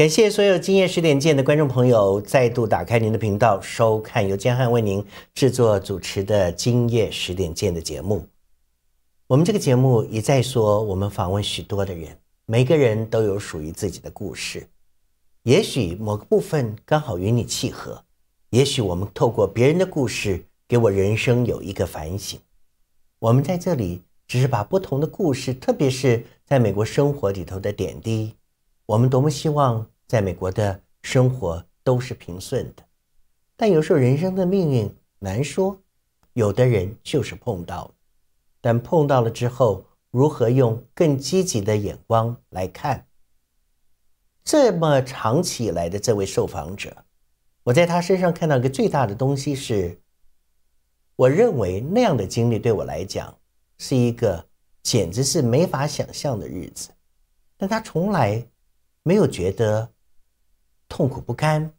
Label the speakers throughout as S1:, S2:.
S1: 感谢所有今夜十点见的观众朋友，再度打开您的频道，收看由江汉为您制作主持的《今夜十点见》的节目。我们这个节目一再说，我们访问许多的人，每个人都有属于自己的故事。也许某个部分刚好与你契合，也许我们透过别人的故事，给我人生有一个反省。我们在这里只是把不同的故事，特别是在美国生活里头的点滴。我们多么希望在美国的生活都是平顺的，但有时候人生的命运难说，有的人就是碰到了，但碰到了之后如何用更积极的眼光来看？这么长期以来的这位受访者，我在他身上看到一个最大的东西是，我认为那样的经历对我来讲是一个简直是没法想象的日子，但他从来。没有觉得痛苦不堪、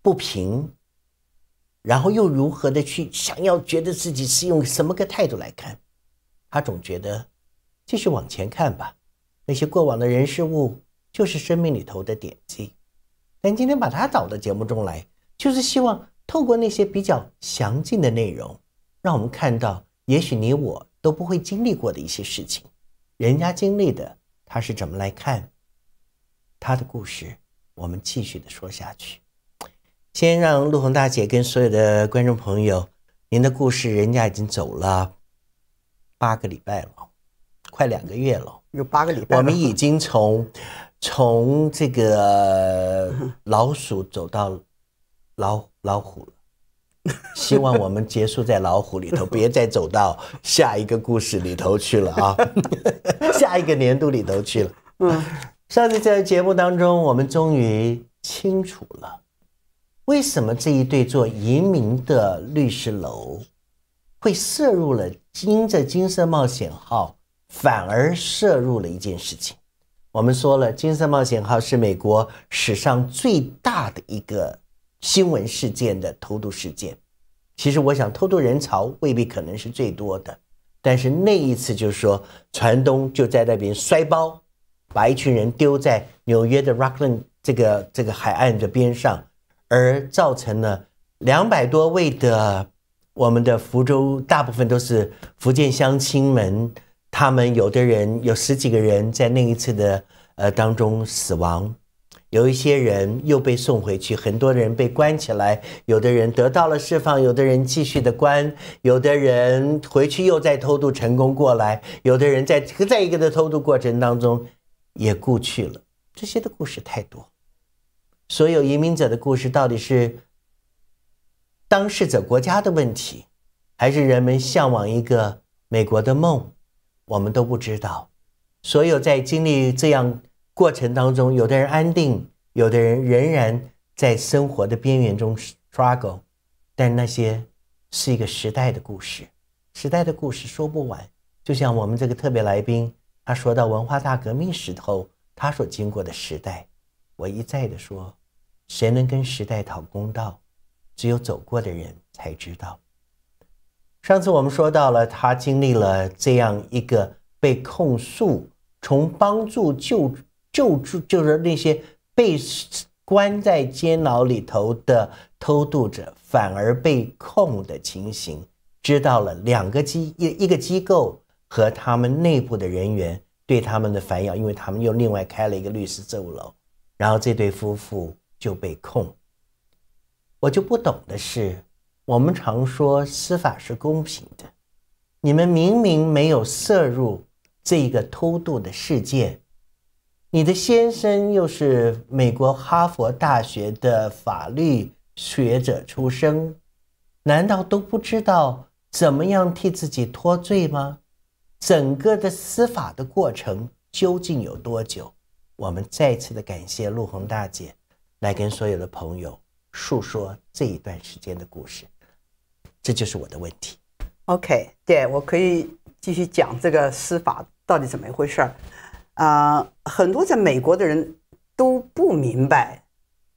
S1: 不平，然后又如何的去想要觉得自己是用什么个态度来看？他总觉得继续往前看吧，那些过往的人事物就是生命里头的点滴。但今天把他导到节目中来，就是希望透过那些比较详尽的内容，让我们看到也许你我都不会经历过的一些事情，人家经历的他是怎么来看。他的故事，我们继续的说下去。先让陆红大姐跟所有的观众朋友，您的故事人家已经走了八个礼拜了，快两个月了。
S2: 有八个礼拜我们已
S1: 经从从这个老鼠走到老老虎了。希望我们结束在老虎里头，别再走到下一个故事里头去了啊！下一个年度里头去了。嗯。上次在节目当中，我们终于清楚了，为什么这一对做移民的律师楼会摄入了，金这金色冒险号反而摄入了一件事情。我们说了，金色冒险号是美国史上最大的一个新闻事件的偷渡事件。其实我想，偷渡人潮未必可能是最多的，但是那一次就是说，船东就在那边摔包。把一群人丢在纽约的 Rockland 这个这个海岸的边上，而造成了两百多位的我们的福州大部分都是福建乡亲们，他们有的人有十几个人在那一次的呃当中死亡，有一些人又被送回去，很多人被关起来，有的人得到了释放，有的人继续的关，有的人回去又在偷渡成功过来，有的人在在一个的偷渡过程当中。也故去了，这些的故事太多，所有移民者的故事到底是当事者国家的问题，还是人们向往一个美国的梦？我们都不知道。所有在经历这样过程当中，有的人安定，有的人仍然在生活的边缘中 struggle，但那些是一个时代的故事，时代的故事说不完。就像我们这个特别来宾。他说到文化大革命时候他所经过的时代，我一再的说，谁能跟时代讨公道，只有走过的人才知道。上次我们说到了他经历了这样一个被控诉，从帮助救救助就是那些被关在监牢里头的偷渡者，反而被控的情形，知道了两个机一一个机构。和他们内部的人员对他们的反咬，因为他们又另外开了一个律师楼，然后这对夫妇就被控。我就不懂的是，我们常说司法是公平的，你们明明没有涉入这一个偷渡的事件，你的先生又是美国哈佛大学的法律学者出身，难道都不知道怎么样替自己脱罪吗？整个的司法的过程究竟有多久？我们再次的感谢陆红大姐来跟所有的朋友诉说这一段时间的故事。这就是我的问题。
S2: OK，对我可以继续讲这个司法到底怎么一回事儿啊？很多在美国的人都不明白，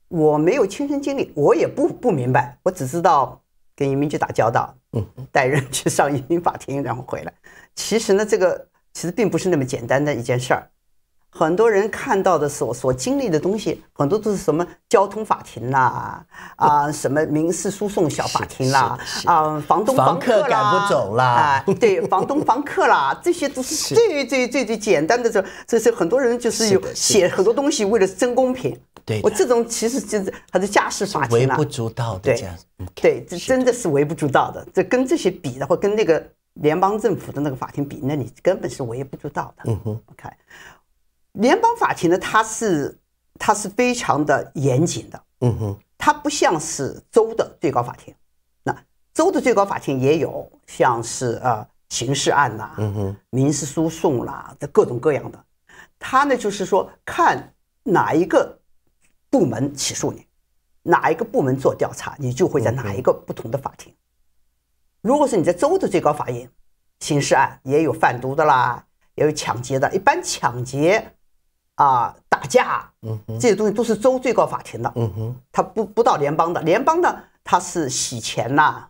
S2: 我没有亲身经历，我也不不明白，我只知道。跟移民局打交道，嗯，带人去上移民法庭，然后回来。其实呢，这个其实并不是那么简单的一件事儿。很多人看到的所所经历的东西，很多都是什么交通法庭啦，啊，什么民事诉讼小法庭啦，啊，房东房客赶不走啦，啊，对，房东房客啦，这些都是最最最最简单的这这是很多人就是有写很多东西为了争公平。对，我这种其实就是还是家事法庭微不足道的对，对，这真的是微不足道的。这跟这些比的话，跟那个联邦政府的那个法庭比，那你根本是微不足道的。嗯哼，OK。联邦法庭呢，它是它是非常的严谨的，嗯哼，它不像是州的最高法庭。那州的最高法庭也有，像是呃刑事案啦，嗯哼，民事诉讼啦这各种各样的。他呢就是说，看哪一个部门起诉你，哪一个部门做调查，你就会在哪一个不同的法庭。如果是你在州的最高法院，刑事案也有贩毒的啦，也有抢劫的，一般抢劫。啊，打架，
S1: 嗯，这些东
S2: 西都是州最高法庭的，嗯哼，他不不到联邦的，联邦的他是洗钱呐，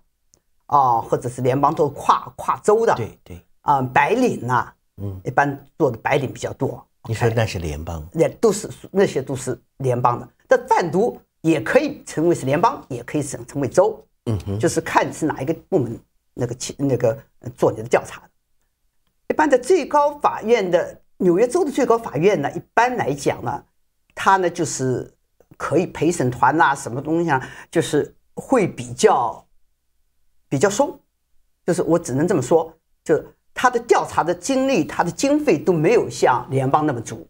S2: 啊，或者是联邦都跨跨州的，对对，啊，白领呐，嗯，一般做的白领比较多。你说那是联邦？那都是那些都是联邦的，但贩毒也可以成为是联邦，也可以成成为州，嗯哼，就是看是哪一个部门那个去那个做你的调查。一般的最高法院的。纽约州的最高法院呢，一般来讲呢，它呢就是可以陪审团呐，什么东西啊，就是会比较比较松，就是我只能这么说，就是他的调查的精力、他的经费都没有像联邦那么足。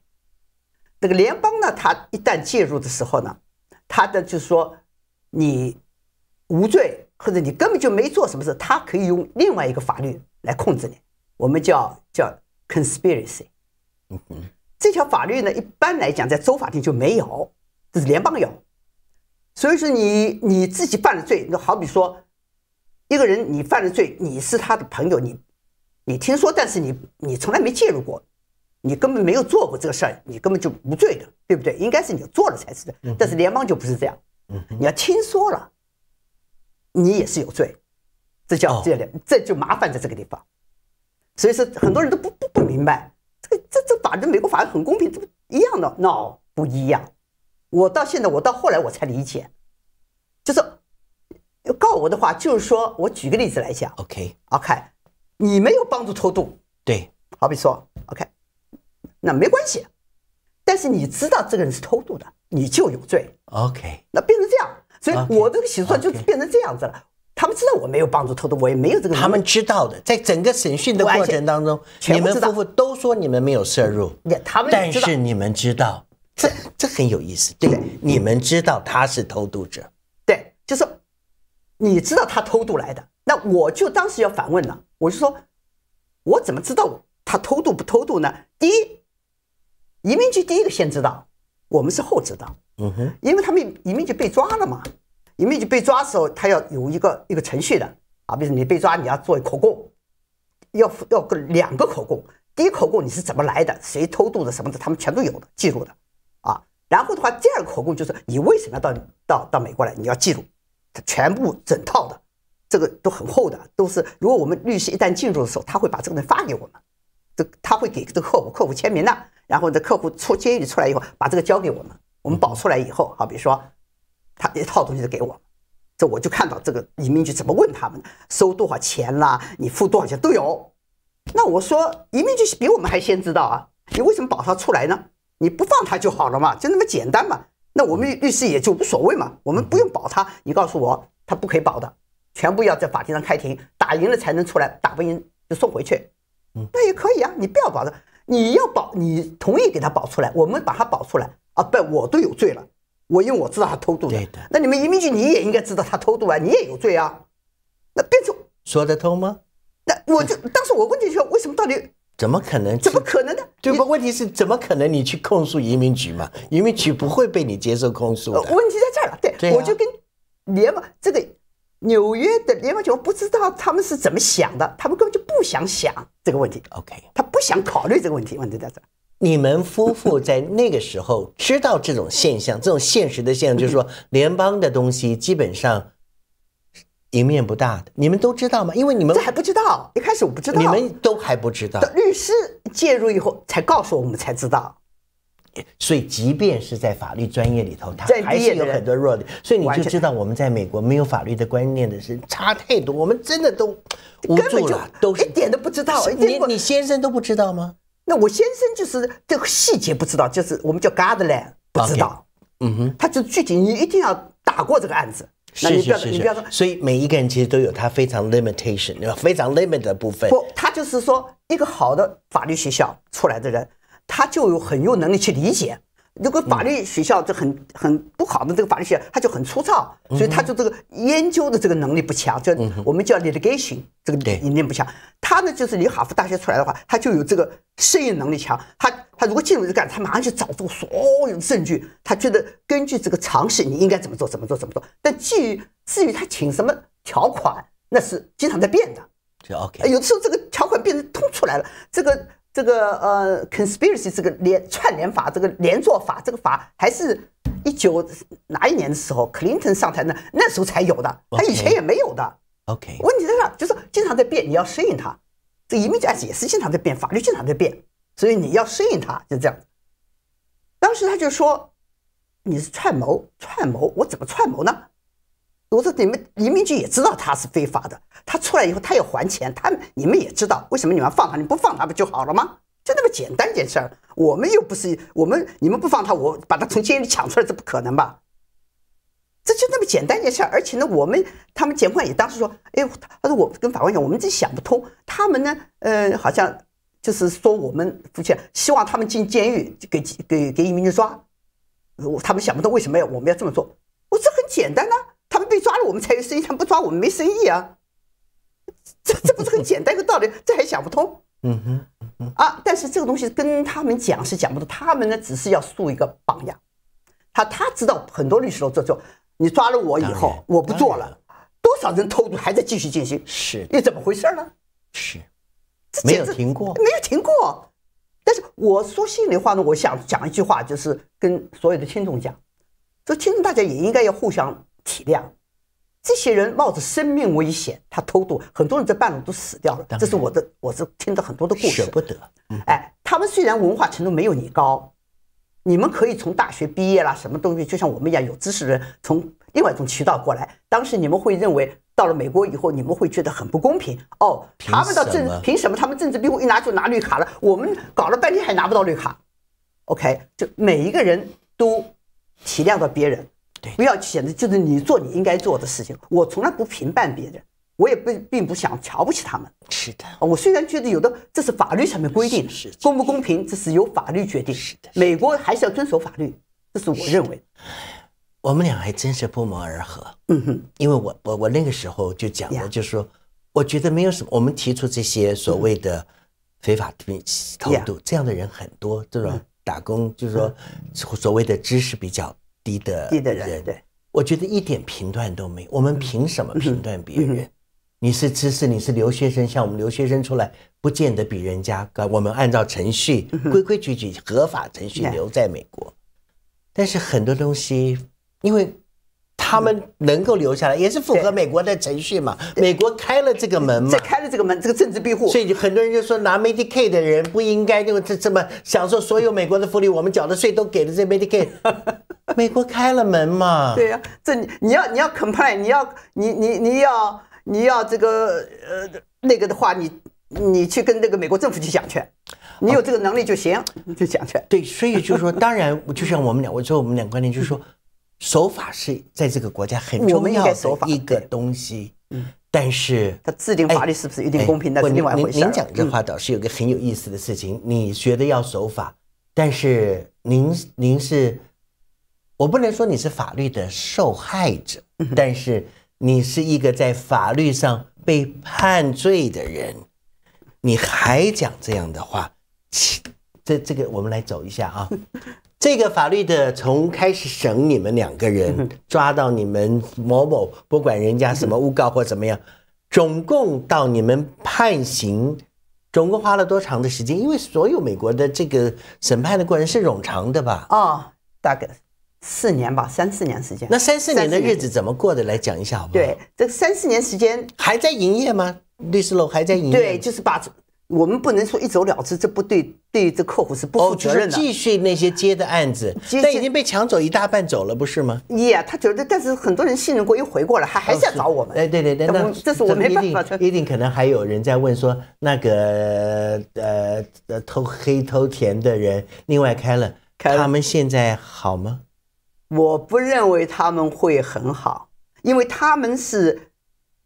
S2: 这个联邦呢，他一旦介入的时候呢，他的就是说你无罪或者你根本就没做什么事，他可以用另外一个法律来控制你，我们叫叫 conspiracy。嗯哼，这条法律呢，一般来讲在州法庭就没有，这是联邦有。所以说你你自己犯了罪，那好比说一个人你犯了罪，你是他的朋友，你你听说，但是你你从来没介入过，你根本没有做过这个事儿，你根本就无罪的，对不对？应该是你做了才是的。但是联邦就不是这样，嗯，你要听说了，你也是有罪，这叫这这就麻烦在这个地方。所以说很多人都不不不明白。这这法律，美国法律很公平，这不一样的，no 不一样。我到现在，我到后来我才理解，就是告我的话，就是说我举个例子来讲，OK，OK，你没有帮助偷渡，对，好比说，OK，那没关系，但是你知道这个人是偷渡的，你就有罪
S1: ，OK，
S2: 那变成这样，所以我这个起诉就变成这样子了。他们知道我没有帮助偷渡，我也没有这个。他们知道的，
S1: 在整个审讯的过程当中，你们夫妇都说你们没有摄入。他们，但是你们知道，这这很有意思，对不对？你们知道他是偷渡者，
S2: 对，就是你知道他偷渡来的。那我就当时要反问了，我就说，我怎么知道他偷渡不偷渡呢？第一，移民局第一个先知道，我们是后知道。嗯哼，因为他们移民局被抓了嘛。因为你被抓的时候，他要有一个一个程序的啊，比如你被抓，你要做口供，要要个两个口供，第一口供你是怎么来的，谁偷渡的什么的，他们全都有的记录的啊。然后的话，第二个口供就是你为什么要到到到美国来，你要记录，它全部整套的，这个都很厚的，都是如果我们律师一旦进入的时候，他会把这个东西发给我们，这他会给这个客户客户签名的，然后这客户出监狱出来以后，把这个交给我们，我们保出来以后，好比如说。他一套东西都给我，这我就看到这个移民局怎么问他们收多少钱啦，你付多少钱都有。那我说移民局比我们还先知道啊，你为什么保他出来呢？你不放他就好了嘛，就那么简单嘛。那我们律师也就无所谓嘛，我们不用保他。你告诉我他不可以保的，全部要在法庭上开庭，打赢了才能出来，打不赢就送回去。嗯，那也可以啊，你不要保他，你要保，你同意给他保出来，我们把他保出来啊，不，我都有罪了。我因为我知道他偷渡的，那你们移民局你也应该知道他偷渡啊，你也有罪啊，那变成说得通吗？那我就当时我问进去，为什么到底
S1: 怎么可能？
S2: 怎么可能呢？对吧？问题是怎么可能
S1: 你去控诉移民局嘛？移民局不会被你接受控诉的。问
S2: 题在这儿了，对，我就跟联邦这个纽约的联邦局，我不知道他们是怎么想的，他们根本就不想想这个问题。OK，他不想考虑这个问题，问题在这儿。
S1: 你们夫妇在那个时候知道这种现象，这种现实的现象，就是说联邦的东西基本上赢面不大的，你们都知道吗？因为你们这还不知道，一开始我不知道，你们都还不知道，律师介入以后才告诉我们，才知道。所以，即便是在法律专业里头，他还是有很多弱点。所以，你就知道我们在美国没有法律的观念的是
S2: 差太多，我们真的都无。根本就都一点都不知道。你你先生都不知道吗？那我先生就是这个细节不知道，就是我们叫 gardener 不知道，嗯哼，他就具体你一定要打过这个案子，那你不要你不要说，
S1: 所以每一个人其实都有他非常 limitation，非常 limit 的部分。不，
S2: 他就是说一个好的法律学校出来的人，他就有很有能力去理解。如果法律学校这很很不好的这个法律学校，他就很粗糙，所以他就这个研究的这个能力不强，就我们叫 litigation 这个能力不强。他呢，就是你哈佛大学出来的话，他就有这个适应能力强。他他如果进入这干，他马上去找出所有的证据。他觉得根据这个常识，你应该怎么做，怎么做，怎么做。但基于至于他请什么条款，那是经常在变的。就 OK，有的时候这个条款变成通出来了，这个。这个呃，conspiracy 这个连串联法，这个连坐法，这个法还是，一九哪一年的时候，Clinton 上台呢，那时候才有的，他以前也没有的。OK，问题在哪？就是经常在变，你要适应它。这移民价值也是经常在变，法律经常在变，所以你要适应它，就这样当时他就说，你是串谋，串谋，我怎么串谋呢？我说：“你们移民局也知道他是非法的，他出来以后他要还钱，他你们也知道为什么你们放他？你不放他不就好了吗？就那么简单一件事儿。我们又不是我们，你们不放他，我把他从监狱里抢出来，这不可能吧？这就那么简单一件事儿。而且呢，我们他们检方也当时说，哎，他说我跟法官讲，我们自己想不通，他们呢，呃，好像就是说我们夫妻希望他们进监狱，给给给移民局抓，我他们想不通为什么要我们要这么做。我这很简单啊。”他们被抓了，我们才有生意；他们不抓，我们没生意啊。这这不是很简单一个道理？这还想不通？嗯哼，啊！但是这个东西跟他们讲是讲不通，他们呢只是要树一个榜样。他他知道很多律师都做做，你抓了我以后，我不做了，多少人偷渡还在继续进行，是又怎么回事呢？是，没有停过，没有停过。但是我说心里话呢，我想讲一句话，就是跟所有的听众讲：，这听众大家也应该要互相。体谅这些人冒着生命危险，他偷渡，很多人在半路都死掉了。这是我的，我是听到很多的故事，舍不得。哎，他们虽然文化程度没有你高，你们可以从大学毕业啦，什么东西，就像我们一样有知识人，从另外一种渠道过来。当时你们会认为，到了美国以后，你们会觉得很不公平。哦，他们到政凭什么他们政治庇护一拿就拿绿卡了，我们搞了半天还拿不到绿卡。OK，就每一个人都体谅到别人。对，不要显得就是你做你应该做的事情。我从来不评判别人，我也不并不想瞧不起他们。是的，我虽然觉得有的这是法律上面规定，是公不公平这是由法律决定。是的，美国还是要遵守法律，这是我认为。
S1: 我们俩还真是不谋而合。嗯哼，因为我我我那个时候就讲的，就是说，我觉得没有什么，我们提出这些所谓的非法投毒，这样的人很多，这种打工就是说，所谓的知识比较。低的低的人，对，我觉得一点评断都没有。我们凭什么评断别人？你是知识，你是留学生，像我们留学生出来，不见得比人家高。我们按照程序，规规矩矩，合法程序留在美国。但是很多东西，因为他们能够留下来，也是符合美国的程序嘛。美国开了这个门嘛，开了这个门，这个政治庇护。所以很多人就说，拿 MediK 的人不应该就这这么享受所有美国的福利。我
S2: 们缴的税都给了这 MediK。美国开了门嘛？对呀，这你你要你要 c o m p a i n 你要你你你要你要这个呃那个的话，你你去跟那个美国政府去讲去，你有这个能力就行，就讲去。对，所以
S1: 就是说，当然就像我们俩，我做我们俩观点就是说，守法是在这个国家很重要一个东西。嗯，但是他
S2: 制定法律是不是一定公平？那是另外回事。您讲这话
S1: 倒是有个很有意思的事情，你觉得要守法，但是您您是。我不能说你是法律的受害者，但是你是一个在法律上被判罪的人。你还讲这样的话？这这个我们来走一下啊。这个法律的从开始审你们两个人，抓到你们某某，不管人家什么诬告或怎么样，总共到你们判刑，总共花了多长的时间？因为所有美国的这个审判的过程是冗
S2: 长的吧？哦，大概。四年吧，三四年时间。那三四年的日子怎么过的？来讲一下好不好？对，这三四年时间还在营业吗？律师楼还在营业？对，就是把我们不能说一走了之，这不对，对这客户是不负责任的。继续那些接的案子，但已经
S1: 被抢走一大半走了，不是吗？
S2: 也，他觉得，但是很多人信任过，又回过来，还还是要找我们。哎，对对对，那这是我没办
S1: 法。一定可能还有人在问说，那个呃呃偷黑偷甜的人，另外开了，他们现在好吗？
S2: 我不认为他们会很好，因为他们是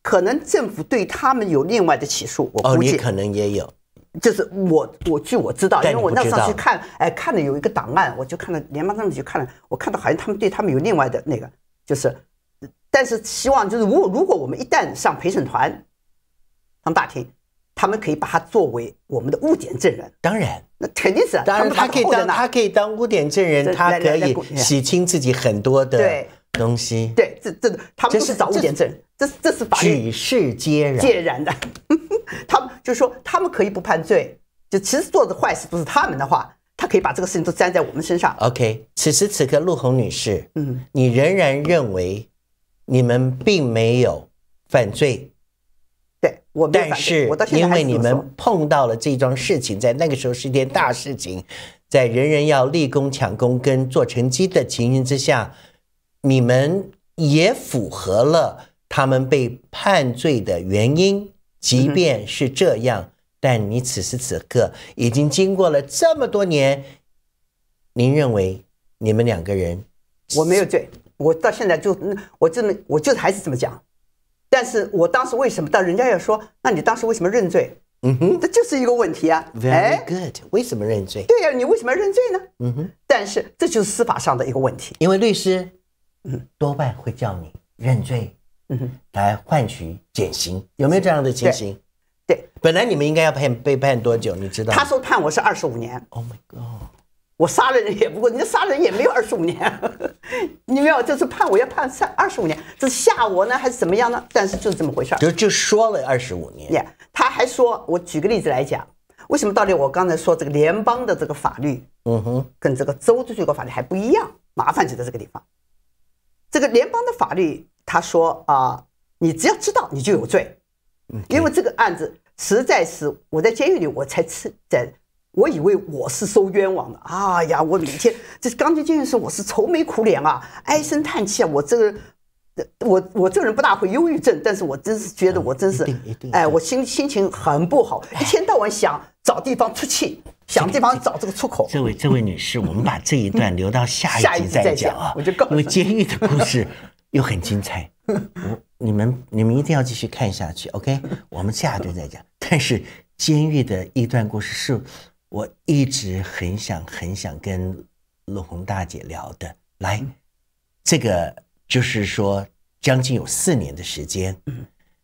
S2: 可能政府对他们有另外的起诉。我估计可能也有，就是我我据我知道，因为我那时候去看，哎，看了有一个档案，我就看了联邦政府就看了，我看到好像他们对他们有另外的那个，就是，但是希望就是如果如果我们一旦上陪审团，上大厅。他们可以把它作为我们的污点证人，当然，那肯定是。当然，他可以当，他可以当污点证人，他可以洗
S1: 清自己很多的东西。
S2: 对，这这他们是找污点证人，这是这是法
S1: 律。举世皆然。皆
S2: 然的，他们就是说，他们可以不判罪，就其实做的坏事不是他们的话，他可以把这个事情都粘在我们身上。
S1: OK，此时此刻，陆红女士，嗯，你仍然认为你们并没有犯罪？但是，因为你们碰到了这桩事情，在那个时候是一件大事情，在人人要立功抢功跟做成绩的情形之下，你们也符合了他们被判罪的原因。即便是这样，但你此时此刻已经经过了这么多年，
S2: 您认为你们两个人我没有罪，我到现在就我这么我就还是这么讲。但是我当时为什么？但人家要说，那你当时为什么认罪？嗯哼，这就是一个问题啊。Very good，为什么认罪？对呀，你为什么要认罪呢？嗯哼。但是这就是司法上的一个问题，因为律师，嗯，多半会叫你认
S1: 罪，嗯哼，来换取减刑。有没有这样的情形？对。本来你们应该要判被判多久？你知道？他说
S2: 判我是二十五年。Oh my god。我杀了人也不过，你这杀人也没有二十五年，你要这是判我要判三二十五年，是吓我呢还是怎么样呢？但是就是这么回事儿，就就
S1: 说了二十五
S2: 年。他还说，我举个例子来讲，为什么道理？我刚才说这个联邦的这个法律，嗯哼，跟这个州的最高法律还不一样，麻烦就在这个地方。这个联邦的法律，他说啊，你只要知道你就有罪，嗯，因为这个案子实在是我在监狱里我才吃在。我以为我是受冤枉的，哎呀，我每天这刚进监狱时，候，我是愁眉苦脸啊，唉声叹气啊。我这人，我我这个人不大会忧郁症，但是我真是觉得我真是，哎，我心心情很不好，一天到晚想找地方出气，想地方找这个出口。
S1: 这位这位女士，我们把这一段留到下一集 再讲啊，因为监狱的故事又很精彩，你 你们你们一定要继续看下去，OK？我们下集再讲。但是监狱的一段故事是。我一直很想很想跟陆红大姐聊的，来，这个就是说，将近有四年的时间，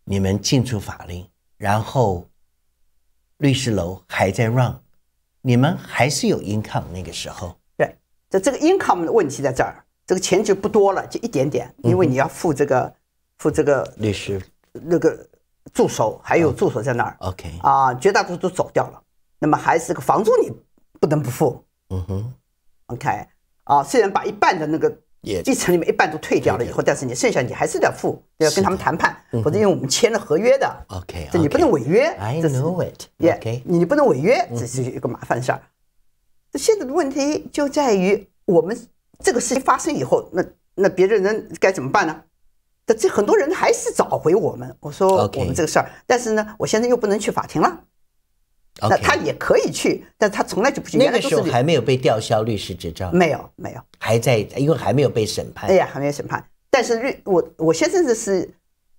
S1: 你们进出法令，然后律师楼还在 run，你们还是有 income 那个时候。
S2: 对，这这个 income 的问题在这儿，这个钱就不多了，就一点点，因为你要付这个付这个律师那个助手，还有助手在那儿。OK，啊，绝大多数都走掉了。那么还是个房租，你不能不付。嗯哼，OK 啊，虽然把一半的那个继承里面一半都退掉了以后，但是你剩下你还是得付，要跟他们谈判，或者因为我们签了合约的，OK，这你不能违约。I know it。OK，你不能违约，这是一个麻烦事儿。这现在的问题就在于我们这个事情发生以后，那那别的人该怎么办呢？这很多人还是找回我们，我说我们这个事儿，但是呢，我现在又不能去法庭了。那他也可以去，但他从来就不去。那个时候还没有
S1: 被吊销律师执照，没有，没有，还在，因为还没有被审判。哎呀，
S2: 还没有审判。但是律我我先生这是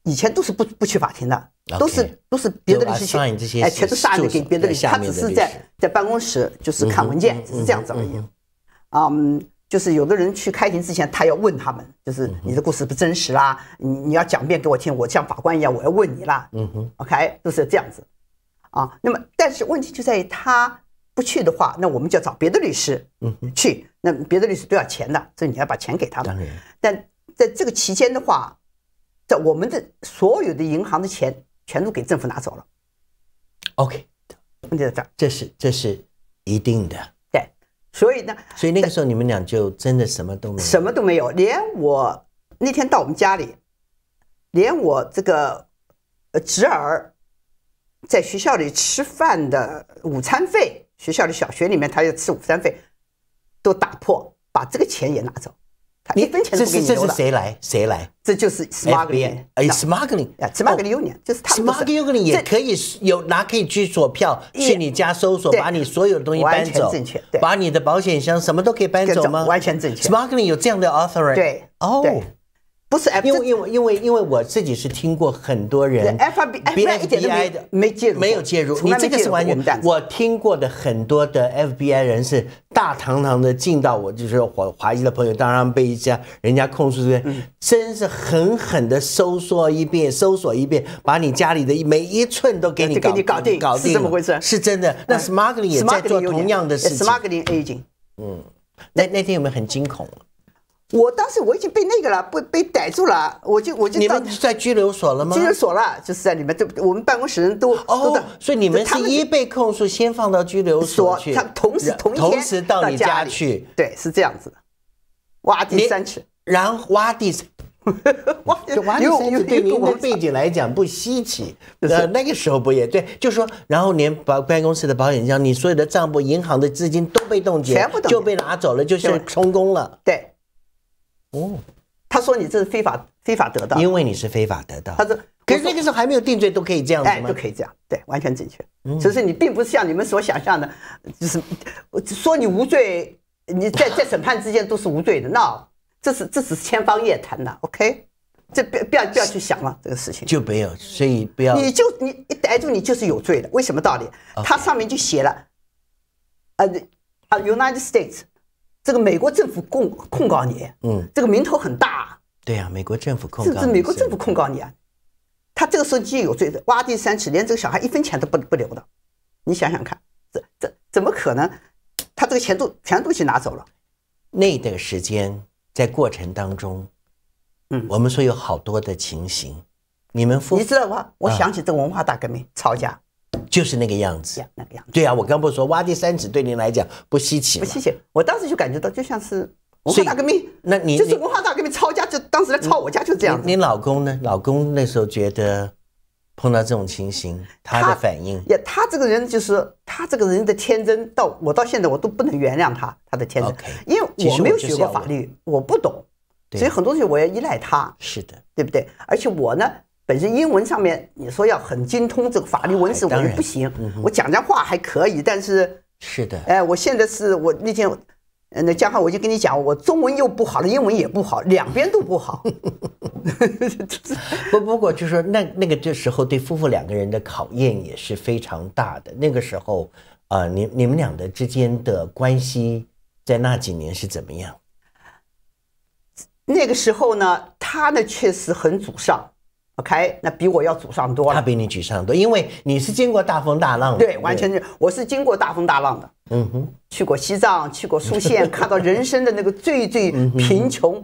S2: 以前都是不不去法庭的，都是都是别的律师去。哎，全都上给别的律师，他只是在在办公室就是看文件，是这样子而已。嗯，就是有的人去开庭之前，他要问他们，就是你的故事不真实啦，你你要讲遍给我听，我像法官一样，我要问你啦。嗯哼，OK，都是这样子。啊，那么但是问题就在于他不去的话，那我们就要找别的律师，嗯，去那别的律师都要钱的，所以你要把钱给他们。但在这个期间的话，在我们的所有的银行的钱全都给政府拿走了。OK，问题在这，这是这是一定的。对，所以呢，所以那个时候你们俩就真的什么都没有，什么都没有，连我那天到我们家里，连我这个侄儿。在学校里吃饭的午餐费，学校的小学里面他要吃午餐费，都打破把这个钱也拿走，他一分钱都不给你留了。这是谁来？谁来？这就是 smuggling，哎，smuggling，smuggling union，就是他 smuggling 也可以有拿，可以去
S1: 索票，去你家搜索，把你所有的东西搬走，正确。把你的保险箱什么都可以搬走吗？
S2: 完全正确。
S1: smuggling 有这样的 authority，对，哦。不是，因为因为因为因为我自己是听过很多人
S2: FBI FBI 的没介入，没有介入。你这个是完全
S1: 我听过的很多的 FBI 人士大堂堂的进到我就是华华裔的朋友，当然被一家人家控诉这边，真是狠狠的搜索一遍，搜索一遍，把你家里的每一寸都给你搞搞定，搞定是怎么回事？是真的。那 Smuggling 也在做同样的事情。Smuggling agent，
S2: 嗯，那那天有没有很惊恐？我当时我已经被那个了，被被逮住了，我就我就你在在拘留所了吗？拘留所了，就是在里面。这我们办公室人都哦，所以你们
S1: 是一被控诉先放到拘留所，去，他同时同时到你家去，对，是这样子的，挖地三尺，然后挖地，挖地三尺对您的背景来讲不稀奇，呃，那个时候不也对？就说然后连保办公室的保险箱，你所有的账簿、银行的资金都被冻结，全部就被拿走了，就是
S2: 充公了，对。哦，他说你这是非法非法得到，因为
S1: 你是非法得
S2: 到。他说，可是那个时候还没有定罪，都可以这样子吗？都可以这样，对，完全正确。只是你并不是像你们所想象的，就是说你无罪，你在在审判之间都是无罪的。那这是这只是天方夜谭的。OK，这要不要不要去想了这个事情。
S1: 就没有，所以不要。
S2: 你就你一逮住你就是有罪的，为什么道理？他上面就写了，呃，u n i t e d States。这个美国政府控控告你，嗯，这个名头很大。
S1: 对呀，美国政府控告。这是美国政
S2: 府控告你啊！他这个时候既有罪，的，挖地三尺，连这个小孩一分钱都不不留的。你想想看，这这怎么可能？他这个钱都全都去拿走了。
S1: 那段时间在过程当中，嗯，我们说有好多的情形。你们夫，你知道吗？我想起这个文化大革命吵架。就是那个样子，那个样子。对呀，我刚不说挖地三尺对您来讲不稀奇，不稀奇。我当时就感觉到
S2: 就像是文化大革命，那你就是文化大革命抄家，就当时来抄我家就这样。
S1: 你老公呢？老公那时候觉得碰到这种情形，他的反应
S2: 也，他这个人就是他这个人的天真，到我到现在我都不能原谅他他的天真，因为我没有学过法律，我不懂，所以很多东西我要依赖他。是的，对不对？而且我呢？本身英文上面你说要很精通这个法律文字，我是不行。我讲讲话还可以，但是是的，哎，我现在是我那天那江浩我就跟你讲，我中文又不好了，英文也不好，两边都不好。
S1: 不不过就是说，那那个这时候对夫妇两个人的考验也是非常大的。那个时候啊，你你们俩的之间的关系在那几年是怎么样？
S2: 那个时候呢，他呢确实很沮上。OK，那比我要沮丧多了。他比你沮丧多，因为你是经过大风大浪的。对，完全是。我是经过大风大浪的。嗯哼，去过西藏，去过苏县，看到人生的那个最最贫穷、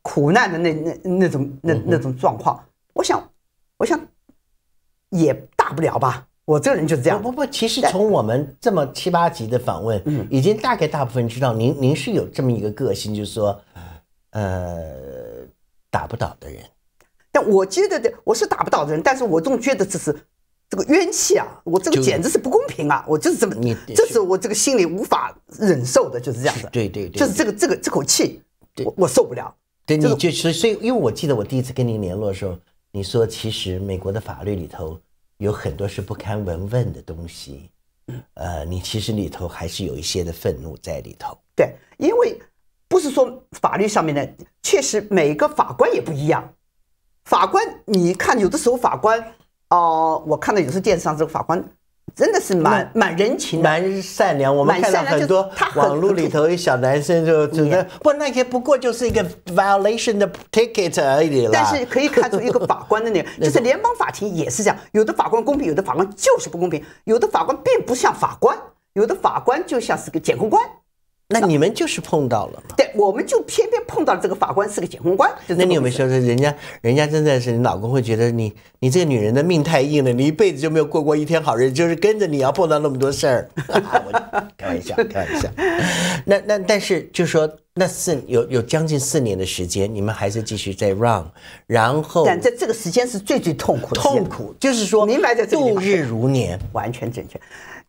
S2: 苦难的那那那种那那种状况，我想，我想也大不了吧。我这个人就是这
S1: 样。不不，其实从我们这么七八集的访问，嗯，已经大概大部分知道您您是
S2: 有这么一个个性，就是说，呃，打不倒的人。但我觉得的我是打不倒人，但是我总觉得这是这个冤气啊！我这个简直是不公平啊！我就是这么，你这是我这个心里无法忍受的，就是这样子。
S1: 对对对，就是这
S2: 个这个这口气，我我受不了。对，你
S1: 就所以所以，因为我记得我第一次跟您联络的时候，你说其实美国的法律里头有很多是不堪文问的东西，呃，你其实里头还是有一些的愤怒在里头。
S2: 对，因为不是说法律上面的，确实每个法官也不一样。法官，你看，有的时候法官，哦，我看到有时候电视上这个法官真的是蛮蛮人情，蛮善良，我们看到很多网络里头一小男生就，不那些不过就是一个 violation 的 ticket 而已了，但是可以看出一个法官的，那个 就是联邦法庭也是这样，有的法官公平，有的法官就是不公平，有的法官并不像法官，有的法官就像是个检控官。那你们就是碰到了嘛？对，我们就偏偏碰到了这个法官是个检控官。那你有没有说说人家人家
S1: 真的是你老公会觉得你你这个女人的命太硬了，你一辈子就没有过过一天好日子，就是跟着你要碰到那么多事儿。开玩笑，开玩笑。那那但是就说那四有有将近四年的时间，你们还是继续在 run，然后。但
S2: 在这个时间是最最痛苦。的痛苦就是说，明白度日如年，完全正确。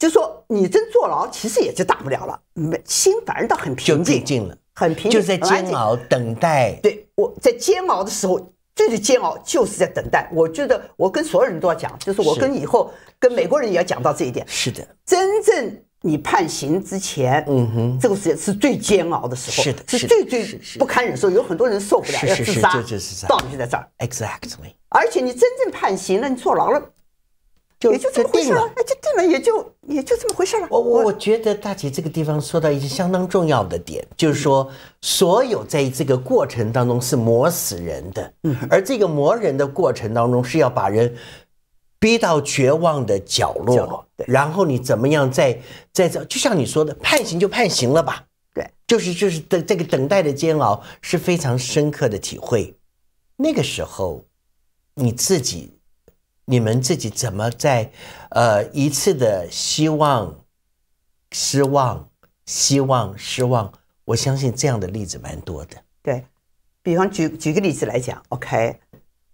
S2: 就说你真坐牢，其实也就大不了了，没心反而倒很平静了，很平静，就在煎熬等待。对我在煎熬的时候，最最煎熬就是在等待。我觉得我跟所有人都要讲，就是我跟以后跟美国人也要讲到这一点。是的，真正你判刑之前，嗯哼，这个时间是最煎熬的时候，是的，是最最不堪忍受。有很多人受不了要自杀，道理就在这儿
S1: ，exactly。
S2: 而且你真正判刑了，你坐牢了。
S1: 也就这么回事了，
S2: 哎，就定了，也就也就这么回事了。我我
S1: 我觉得大姐这个地方说到一些相当重要的点，就是说，所有在这个过程当中是磨死人的，而这个磨人的过程当中是要把人逼到绝望的角落，然后你怎么样再再这，就像你说的，判刑就判刑了吧，对，就是就是等这个等待的煎熬是非常深刻的体会，那个时候你自己。你们自己怎么在，呃，一次的希望失望，希望失望，我相信这样的例子蛮多的。
S2: 对，比方举举个例子来讲，OK，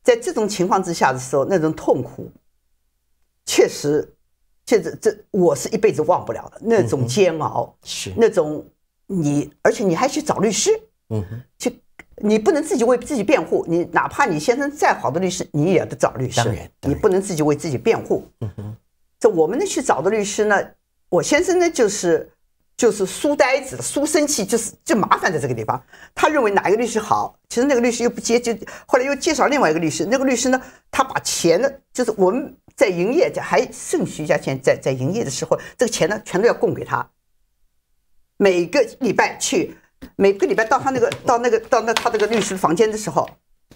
S2: 在这种情况之下的时候，那种痛苦，确实，确实，这我是一辈子忘不了的，那种煎熬，是那种你，而且你还去找律师，嗯，去。你不能自己为自己辩护，你哪怕你先生再好的律师，你也得找律师。你不能自己为自己辩护。这我们那去找的律师呢？我先生呢，就是就是书呆子，书生气，就是就麻烦在这个地方。他认为哪个律师好，其实那个律师又不接，就后来又介绍另外一个律师。那个律师呢，他把钱呢，就是我们在营业，还剩徐家钱在在营业的时候，这个钱呢，全都要供给他，每个礼拜去。每个礼拜到他那个到那个到那他这个律师房间的时候，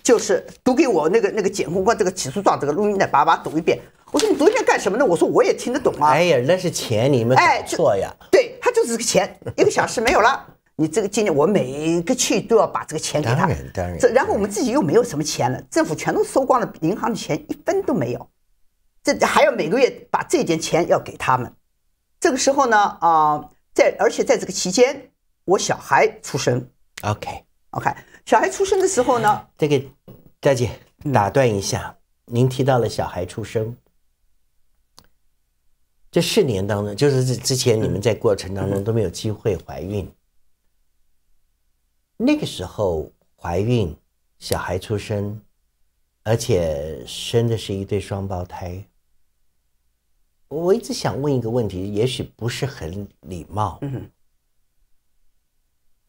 S2: 就是读给我那个那个检控官这个起诉状这个录音带叭叭读一遍。我说你读一遍干什么呢？我说我也听得懂啊。哎呀，那是钱，你们哎错呀。对，他就是个钱，一个小时没有了。你这个今年我每个去都要把这个钱给他。当然当然。这然后我们自己又没有什么钱了，政府全都收光了，银行的钱一分都没有。这还要每个月把这点钱要给他们。这个时候呢，啊，在而且在这个期间。我小孩出生
S1: ，OK，OK。
S2: 小孩出生的时候呢？这个，大姐
S1: 打断一下，您提到了小孩出生，这四年当中，就是之前你们在过程当中都没有机会怀孕，那个时候怀孕，小孩出生，而且生的是一对双胞胎。我一直想问一个问题，也许不是很礼貌，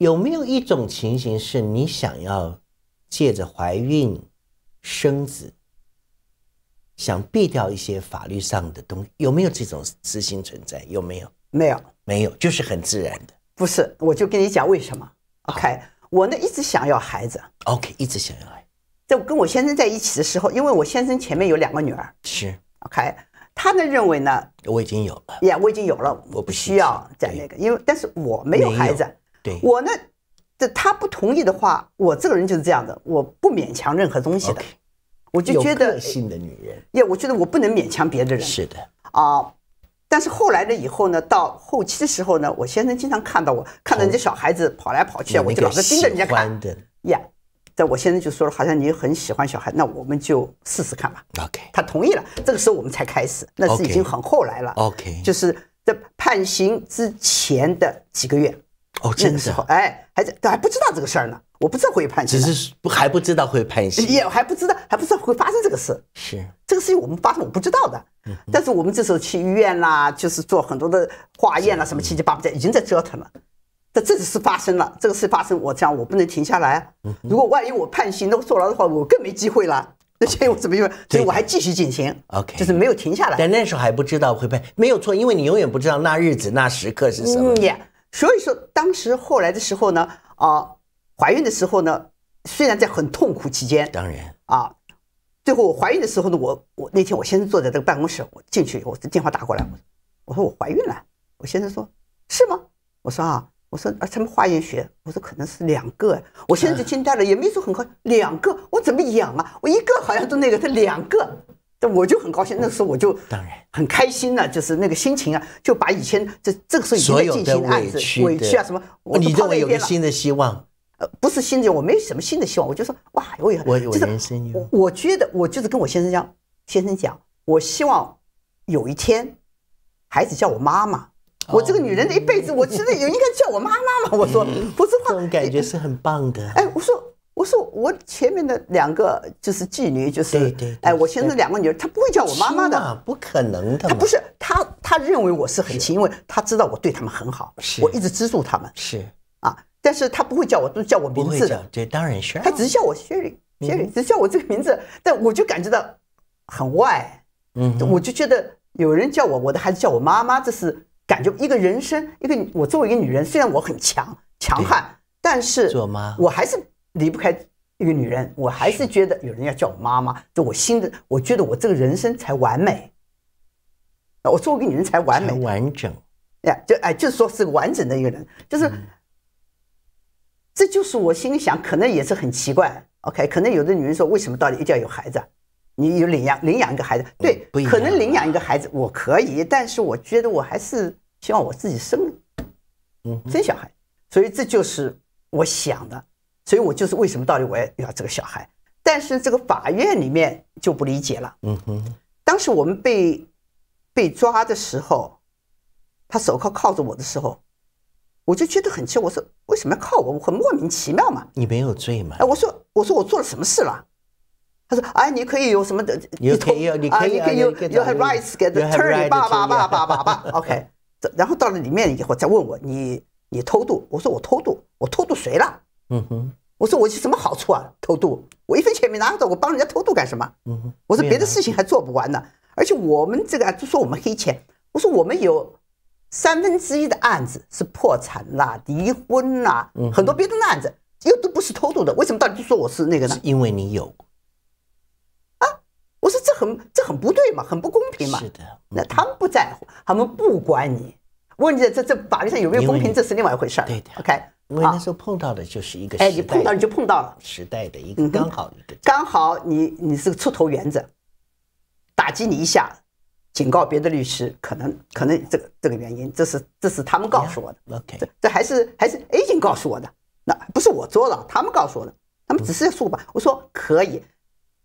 S1: 有没有一种情形是你想要借着怀孕生子，想避掉一些法律上的东西？有没有这种私心存在？有没有？没有，没有，就是很自然的。
S2: 不是，我就跟你讲为什么。OK，我呢一直想要孩子。OK，一直想要孩子。在跟我先生在一起的时候，因为我先生前面有两个女儿。是。OK，他呢认为呢？我已经有了。呀，我已经有了。我不需要再那个，因为但是我没有孩子。我呢，这他不同意的话，我这个人就是这样的，我不勉强任何东西的，我就觉得性的女人，也我觉得我不能勉强别的人，是的啊。但是后来了以后呢，到后期的时候呢，我先生经常看到我看到人家小孩子跑来跑去，我就老是盯着人家看，呀，但我先生就说了，好像你很喜欢小孩，那我们就试试看吧。OK，他同意了，这个时候我们才开始，那是已经很后来了。OK，就是在判刑之前的几个月。哦，那个时候，哎，还在都还不知道这个事儿呢，我不知道会判刑，只是还不知道会判刑，也还不知道还不知道会发生这个事，是这个事情我们发生我不知道的，但是我们这时候去医院啦，就是做很多的化验啦，什么七七八八在已经在折腾了，但这个事发生了这个事发生，我这样我不能停下来，如果万一我判刑，那坐牢的话我更没机会了，那现在我怎么用？所以我还继续进行，OK，就是没有停下来。但
S1: 那时候还不知道会判，没有错，
S2: 因为你永远不知道那日子那时刻是什么呀。所以说，当时后来的时候呢，啊，怀孕的时候呢，虽然在很痛苦期间，当然啊，最后我怀孕的时候呢，我我那天我先生坐在这个办公室，我进去，我后，电话打过来，我我说我怀孕了，我先生说，是吗？我说啊，我说啊，什么化验血，我说可能是两个，我现在就惊呆了，也没说很快，两个，我怎么养啊？我一个好像都那个，他两个。我就很高兴，那个时候我就当然很开心呢，就是那个心情啊，就把以前这这个时候已经在进行的案子委屈啊什么，我你我有一个新的希望。呃，不是新的，我没什么新的希望。我就说，哇，我也就是，我觉得我就是跟我先生讲，先生讲，我希望有一天，孩子叫我妈妈，我这个女人的一辈子，我其实也应该叫我妈妈嘛。我说，不是话，这种感觉是很棒的。哎，我说。不是我前面的两个就是妓女，就是对对，哎，我前面的两个女儿，她不会叫我妈妈的，不可能的。她不是她，她认为我是很亲，因为她知道我对他们很好，我一直资助他们。是啊，但是她不会叫我都叫我名字的，对，当然需要。她只是叫我 Sherry，Sherry 只叫我这个名字，但我就感觉到很怪。嗯，我就觉得有人叫我，我的孩子叫我妈妈，这是感觉一个人生一个我作为一个女人，虽然我很强强悍，但是做妈我还是。离不开一个女人，我还是觉得有人要叫我妈妈，就我新的，我觉得我这个人生才完美。我做个女人才完美，完整呀，就哎，就是说是个完整的一个人，就是，这就是我心里想，可能也是很奇怪。OK，可能有的女人说，为什么到底一定要有孩子？你有领养领养一个孩子，对，可能领养一个孩子我可以，但是我觉得我还是希望我自己生，嗯，生小孩，所以这就是我想的。所以我就是为什么到底我要要这个小孩？但是这个法院里面就不理解了。嗯哼。当时我们被被抓的时候，他手铐铐着我的时候，我就觉得很奇，我说为什么要铐我？我很莫名其妙嘛。
S1: 你没有罪嘛？
S2: 哎，我说我说我做了什么事了？他说哎，你可以有什么的？你可以有你可以有有 rights，给 turn 爸爸爸爸爸爸 OK。然后到了里面以后再问我你你偷渡？我说我偷渡，我偷渡谁了？嗯哼，我说我有什么好处啊？偷渡，我一分钱没拿到，我帮人家偷渡干什么？嗯哼，我说别的事情还做不完呢，而且我们这个就说我们黑钱，我说我们有三分之一的案子是破产啦、离婚啦，很多别的案子又都不是偷渡的，为什么到底就说我是那个呢？是因为你有啊？我说这很这很不对嘛，很不公平嘛。是的，那他们不在乎，他们不管你，问你这这法律上有没有公平，这是另外一回事儿。对的，OK。我那时候
S1: 碰到的就是
S2: 一个，哎，你碰到你就碰到了时代的一个刚好一个，刚好你你是个出头原子，打击你一下，警告别的律师，可能可能这个这个原因，这是这是他们告诉我的，OK，这这还是还是 A 警告诉我的，那不是我做的，他们告诉我的，他们只是说吧，我说可以，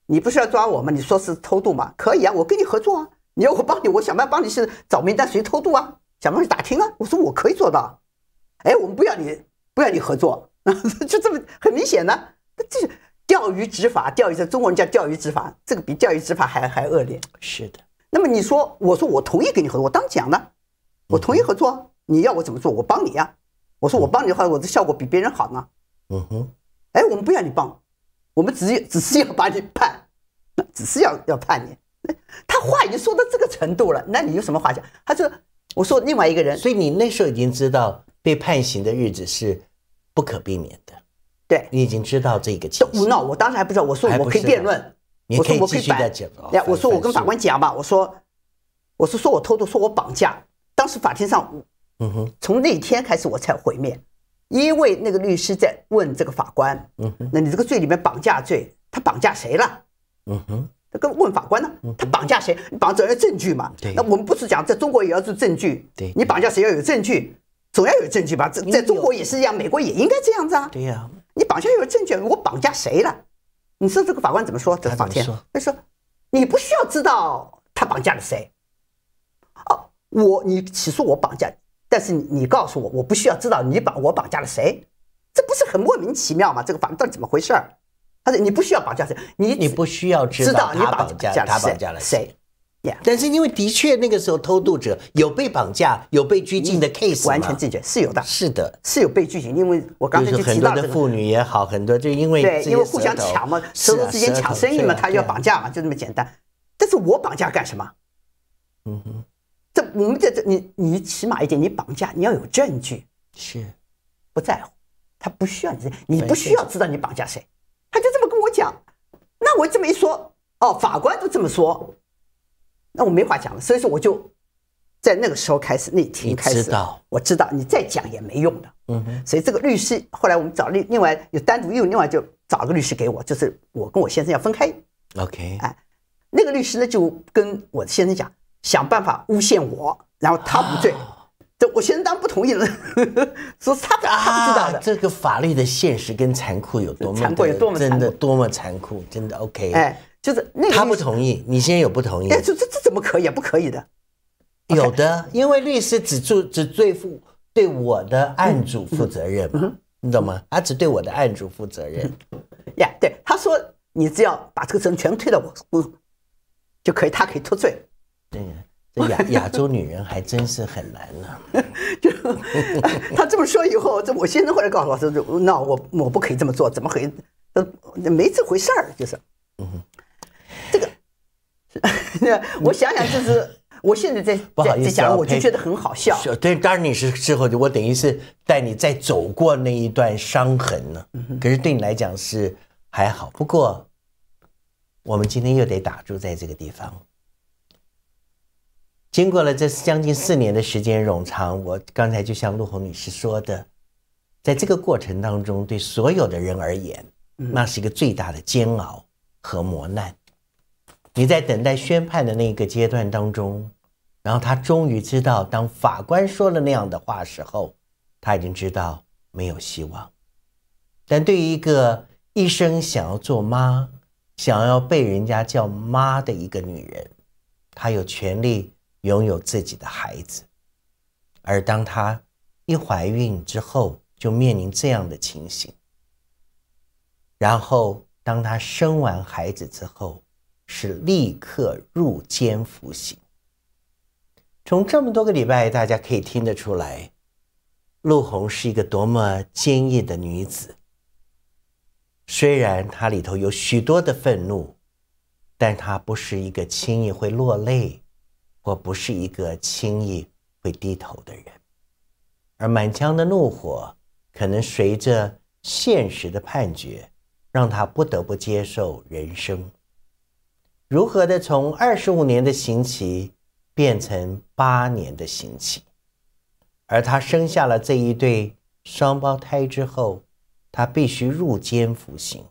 S2: 你不是要抓我吗？你说是偷渡吗？可以啊，我跟你合作啊，你要我帮你，我想办法帮你去找名单谁偷渡啊，想办法去打听啊，我说我可以做到，哎，我们不要你。不要你合作啊，就这么很明显呢。这是钓鱼执法，钓鱼在中国人叫钓鱼执法，这个比钓鱼执法还还恶劣。是的。那么你说，我说我同意跟你合作，我当讲了，我同意合作。你要我怎么做，我帮你呀。我说我帮你的话，我的效果比别人好呢。嗯哼。哎，我们不要你帮，我们只只是要把你判，那只是要要判你。他话已经说到这个程度了，那你有什么话讲？他说，我说另外一个人。所以你那时候已经知道被判刑的日子是。不可
S1: 避免的，对你已经知道这个情况。那我
S2: 当时还不知道，我说我可以辩论，我可以继续再讲。我说我跟法官讲吧，我说我是说我偷偷说我绑架。当时法庭上，嗯哼，从那天开始我才毁灭，因为那个律师在问这个法官，嗯，哼，那你这个罪里面绑架罪，他绑架谁了？嗯哼，他跟问法官呢，他绑架谁？你绑走要证据嘛？对，那我们不是讲在中国也要做证据？对，你绑架谁要有证据。总要有证据吧？在在中国也是一样，美国也应该这样子啊。对呀，你绑架有证据，我绑架谁了？你说这个法官怎么说？这法说，他说，你不需要知道他绑架了谁。哦，我你起诉我绑架，但是你告诉我，我不需要知道你绑我绑架了谁，这不是很莫名其妙吗？这个法律到底怎么回事儿？他说你不需要绑架谁，你你不需要知道他绑架他绑架了谁。但是因为的确那个时候偷渡者有
S1: 被绑架、有被拘禁的 case，完全正确是有的，是的，
S2: 是有被拘禁。因为我刚才就提到很多妇
S1: 女也好，很多就因为对，因为互相抢嘛，舌头之间抢生意嘛，他要绑
S2: 架嘛，就这么简单。但是我绑架干什么？嗯哼，这我们这这你你起码一点，你绑架你要有证据是不在乎，他不需要你，你不需要知道你绑架谁，他就这么跟我讲。那我这么一说，哦，法官都这么说。那我没话讲了，所以说我就在那个时候开始那天开始，我知道你再讲也没用的，嗯，所以这个律师后来我们找另另外又单独又另外就找个律师给我，就是我跟我先生要分开，OK，哎，那个律师呢就跟我先生讲，想办法诬陷我，然后他不醉，这我先生当然不同意了，说他他不知道的，这个法
S1: 律的现实跟残酷有多么残酷，有多么残酷，真的多么残酷，真的 OK，哎。就是他不同意，你先有不同意？哎，
S2: 这这这怎么可以？啊？不可以的。
S1: 有的，因为律师只注只对付对我的案主负责任嘛，你懂吗？
S2: 他只对我的案主负责任。呀，对，他说你只要把这个责任全推到我，我。就可以？他可以脱罪。对呀，这亚 亚洲
S1: 女人还真是很难呢。就
S2: 他这么说以后，这我先生后来告诉我，说那我我不可以这么做，怎么可呃，没这回事儿，就是。嗯。我想想，就是 我现在在不好意思讲，我就觉得很好笑。
S1: 对，当然你是之后，我等于是带你再走过那一段伤痕呢。可是对你来讲是还好。不过我们今天又得打住在这个地方。经过了这将近四年的时间冗长，我刚才就像陆红女士说的，在这个过程当中，对所有的人而言，那是一个最大的煎熬和磨难。你在等待宣判的那个阶段当中，然后他终于知道，当法官说了那样的话时候，他已经知道没有希望。但对于一个一生想要做妈、想要被人家叫妈的一个女人，她有权利拥有自己的孩子。而当她一怀孕之后，就面临这样的情形。然后，当她生完孩子之后，是立刻入监服刑。从这么多个礼拜，大家可以听得出来，陆鸿是一个多么坚毅的女子。虽然她里头有许多的愤怒，但她不是一个轻易会落泪，或不是一个轻易会低头的人。而满腔的怒火，可能随着现实的判决，让她不得不接受人生。如何的从二十五年的刑期变成八年的刑期？而他生下了这一对双胞胎之后，他必须入监服刑，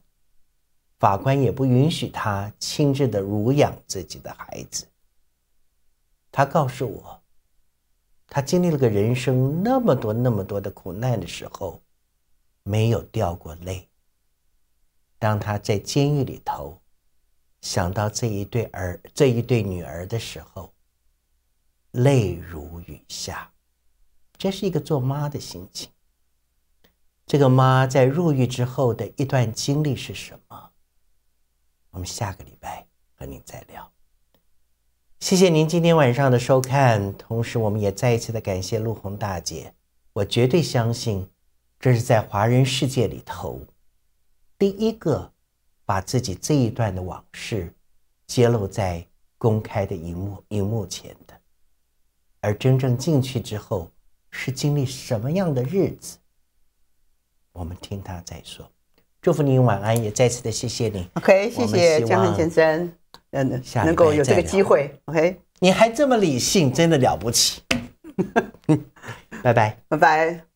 S1: 法官也不允许他亲自的乳养自己的孩子。他告诉我，他经历了个人生那么多那么多的苦难的时候，没有掉过泪。当他在监狱里头。想到这一对儿这一对女儿的时候，泪如雨下。这是一个做妈的心情。这个妈在入狱之后的一段经历是什么？我们下个礼拜和您再聊。谢谢您今天晚上的收看，同时我们也再一次的感谢陆红大姐。我绝对相信，这是在华人世界里头第一个。把自己这一段的往事揭露在公开的荧幕荧幕前的，而真正进去之后是经历什么样的日子，我们听他再说。祝福您晚安，也再次的谢谢你。OK，谢谢江恒先
S2: 生，嗯，能够有这个机会，OK。
S1: 你还这么理性，真的了不起。
S2: 拜拜，拜拜。